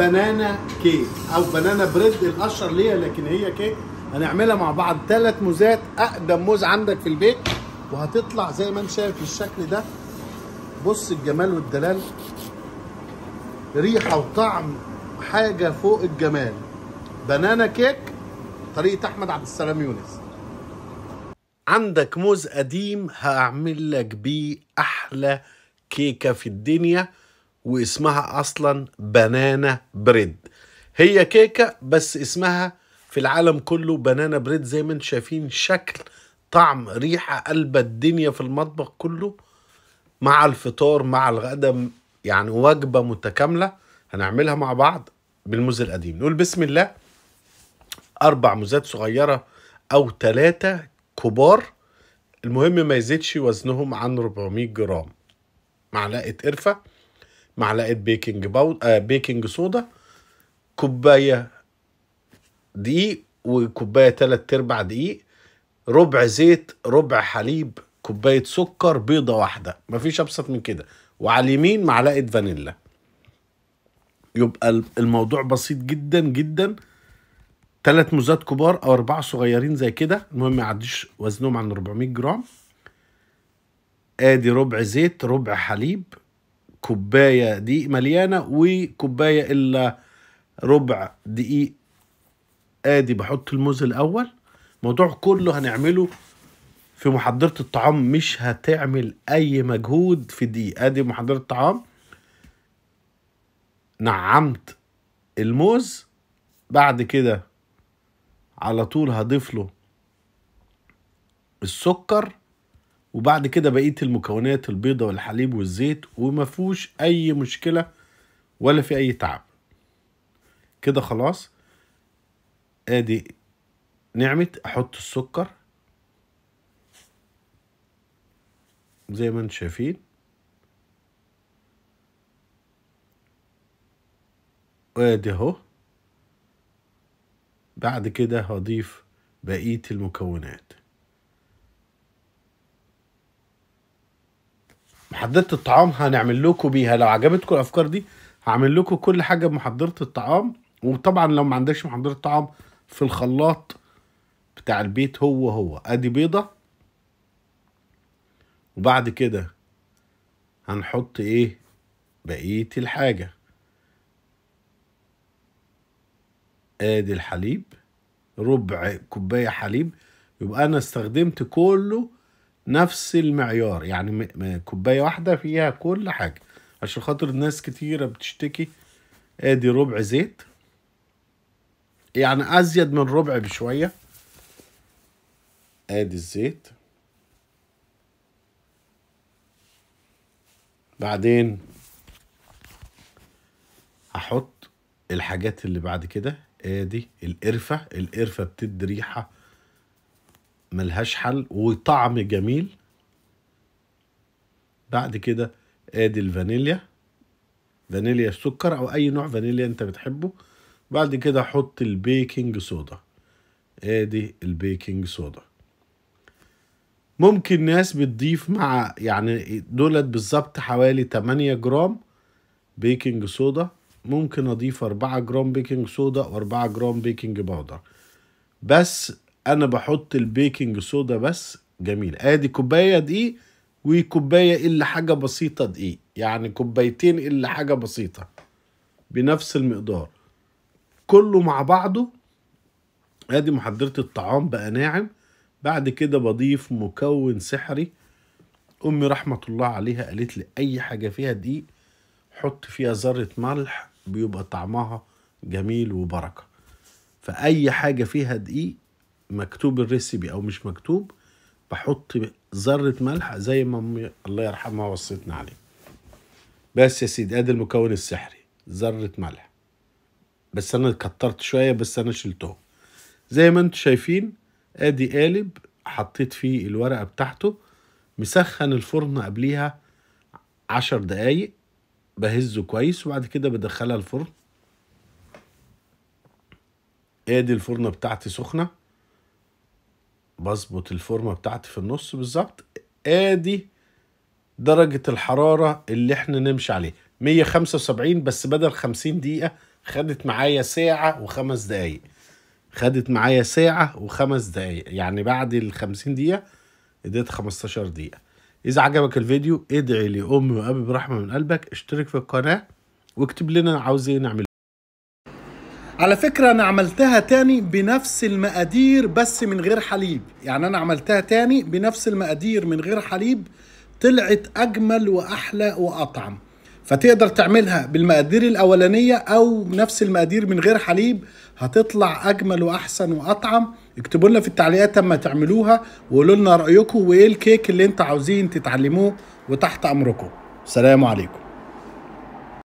بنانا كيك او بنانا بريد الاشهر ليها لكن هي كيك هنعملها مع بعض ثلاث موزات اقدم موز عندك في البيت وهتطلع زي ما انت شايف الشكل ده بص الجمال والدلال ريحه وطعم حاجه فوق الجمال بنانا كيك طريقه احمد عبد السلام يونس عندك موز قديم هعمل لك بيه احلى كيكه في الدنيا واسمها اصلا بنانا بريد هي كيكه بس اسمها في العالم كله بنانا بريد زي ما انتم شايفين شكل طعم ريحه قلبة الدنيا في المطبخ كله مع الفطار مع الغدا يعني وجبه متكامله هنعملها مع بعض بالموز القديم نقول بسم الله اربع موزات صغيره او ثلاثه كبار المهم ما يزيدش وزنهم عن 400 جرام معلقه قرفه معلقه بيكنج باود آه بيكنج صودا كوبايه دقيق وكوبايه ثلاث ارباع دقيق ربع زيت ربع حليب كوبايه سكر بيضه واحده مفيش ابسط من كده وعلى اليمين معلقه فانيلا يبقى الموضوع بسيط جدا جدا ثلاث موزات كبار او اربعه صغيرين زي كده المهم ما يعديش وزنهم عن 400 جرام ادي ربع زيت ربع حليب كوبايه دقيق مليانه وكوبايه الا ربع دقيق ادي بحط الموز الاول الموضوع كله هنعمله في محضره الطعام مش هتعمل اي مجهود في دي ادي محضره الطعام نعمت الموز بعد كده على طول هضيف له السكر وبعد كده بقيه المكونات البيضه والحليب والزيت وما فيهوش اي مشكله ولا في اي تعب كده خلاص ادي نعمت احط السكر زي ما انتم شايفين وادي اهو بعد كده هضيف بقيه المكونات محضره الطعام هنعمل لكم بيها لو عجبتكم الافكار دي هعمل لكم كل حاجه بمحضره الطعام وطبعا لو ما عندكش محضره طعام في الخلاط بتاع البيت هو هو ادي بيضه وبعد كده هنحط ايه بقيه الحاجه ادي الحليب ربع كوبايه حليب يبقى انا استخدمت كله نفس المعيار يعني كوبايه واحده فيها كل حاجه عشان خاطر ناس كتيره بتشتكي ادي ربع زيت يعني ازيد من ربع بشويه ادي الزيت بعدين هحط الحاجات اللي بعد كده ادي القرفه القرفه بتدي ريحه ملهاش حل وطعم جميل بعد كده ادي الفانيليا فانيليا السكر او اي نوع فانيليا انت بتحبه بعد كده حط البيكنج صودا ادي البيكنج صودا ممكن ناس بتضيف مع يعني دولت بالظبط حوالي 8 جرام بيكنج صودا ممكن اضيف 4 جرام بيكنج صودا و4 جرام بيكنج باودر بس انا بحط البيكنج صودا بس جميل ادي كوبايه دقيق وكوبايه الا حاجه بسيطه دقيق يعني كوبايتين الا حاجه بسيطه بنفس المقدار كله مع بعضه ادي محضره الطعام بقى ناعم بعد كده بضيف مكون سحري امي رحمه الله عليها قالت لي اي حاجه فيها دقيق حط فيها ذره ملح بيبقى طعمها جميل وبركه فاي حاجه فيها دقيق مكتوب الريسيبي او مش مكتوب بحط ذره ملح زي ما امي الله يرحمها وصيتنا عليه بس يا سيدي ادي المكون السحري ذره ملح بس انا كترت شويه بس انا شلتهم زي ما انتم شايفين ادي قالب حطيت فيه الورقه بتاعته مسخن الفرن قبليها عشر دقايق بهزه كويس وبعد كده بدخلها الفرن ادي الفرنه بتاعتي سخنه بظبط الفورمة بتاعتي في النص بالظبط ادي درجة الحرارة اللي احنا نمشي عليها 175 بس بدل 50 دقيقة خدت معايا ساعة وخمس دقايق خدت معايا ساعة وخمس دقايق يعني بعد ال 50 دقيقة اديت 15 دقيقة إذا عجبك الفيديو ادعي لأمي وأبي برحمة من قلبك اشترك في القناة واكتب لنا عاوز ايه نعمل على فكرة أنا عملتها تاني بنفس المقادير بس من غير حليب يعني أنا عملتها تاني بنفس المقادير من غير حليب طلعت أجمل وأحلى وأطعم فتقدر تعملها بالمقادير الأولانية أو نفس المقادير من غير حليب هتطلع أجمل وأحسن وأطعم اكتبوا لنا في التعليقات لما تعملوها وقولوا لنا رأيكم وإيه الكيك اللي أنت عاوزين تتعلموه وتحت أمركم سلام عليكم